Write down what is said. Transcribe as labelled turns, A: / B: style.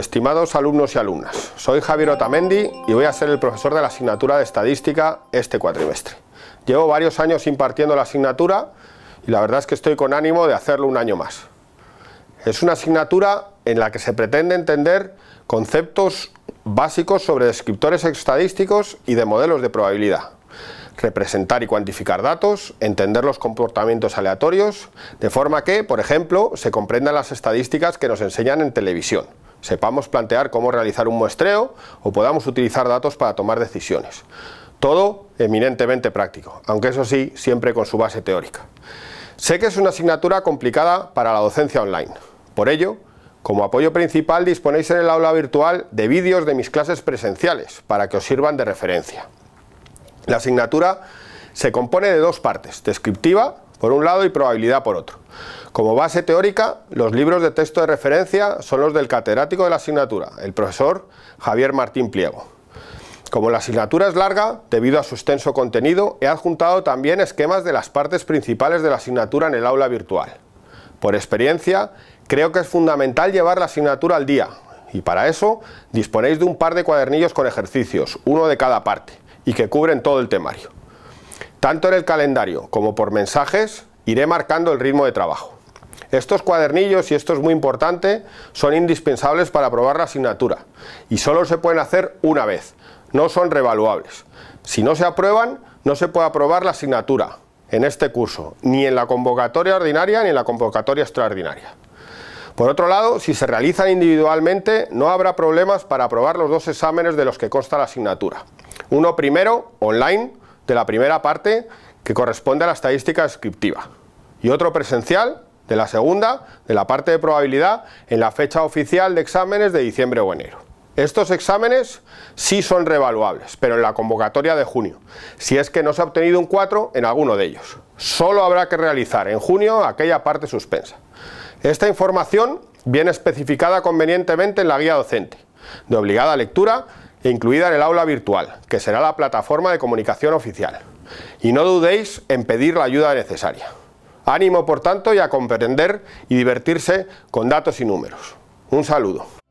A: Estimados alumnos y alumnas, soy Javier Otamendi y voy a ser el profesor de la asignatura de Estadística este cuatrimestre. Llevo varios años impartiendo la asignatura y la verdad es que estoy con ánimo de hacerlo un año más. Es una asignatura en la que se pretende entender conceptos básicos sobre descriptores estadísticos y de modelos de probabilidad, representar y cuantificar datos, entender los comportamientos aleatorios, de forma que, por ejemplo, se comprendan las estadísticas que nos enseñan en televisión sepamos plantear cómo realizar un muestreo o podamos utilizar datos para tomar decisiones. Todo eminentemente práctico, aunque eso sí, siempre con su base teórica. Sé que es una asignatura complicada para la docencia online. Por ello, como apoyo principal disponéis en el aula virtual de vídeos de mis clases presenciales para que os sirvan de referencia. La asignatura se compone de dos partes, descriptiva por un lado y probabilidad por otro. Como base teórica, los libros de texto de referencia son los del catedrático de la asignatura, el profesor Javier Martín Pliego. Como la asignatura es larga, debido a su extenso contenido, he adjuntado también esquemas de las partes principales de la asignatura en el aula virtual. Por experiencia, creo que es fundamental llevar la asignatura al día, y para eso disponéis de un par de cuadernillos con ejercicios, uno de cada parte, y que cubren todo el temario. Tanto en el calendario como por mensajes iré marcando el ritmo de trabajo. Estos cuadernillos, y esto es muy importante, son indispensables para aprobar la asignatura y solo se pueden hacer una vez, no son revaluables. Si no se aprueban, no se puede aprobar la asignatura en este curso, ni en la convocatoria ordinaria ni en la convocatoria extraordinaria. Por otro lado, si se realizan individualmente, no habrá problemas para aprobar los dos exámenes de los que consta la asignatura. Uno primero, online, de la primera parte que corresponde a la estadística descriptiva y otro presencial de la segunda, de la parte de probabilidad, en la fecha oficial de exámenes de diciembre o enero. Estos exámenes sí son revaluables, pero en la convocatoria de junio, si es que no se ha obtenido un 4 en alguno de ellos. Solo habrá que realizar en junio aquella parte suspensa. Esta información viene especificada convenientemente en la guía docente, de obligada lectura incluida en el aula virtual, que será la plataforma de comunicación oficial. Y no dudéis en pedir la ayuda necesaria. Ánimo, por tanto, y a comprender y divertirse con datos y números. Un saludo.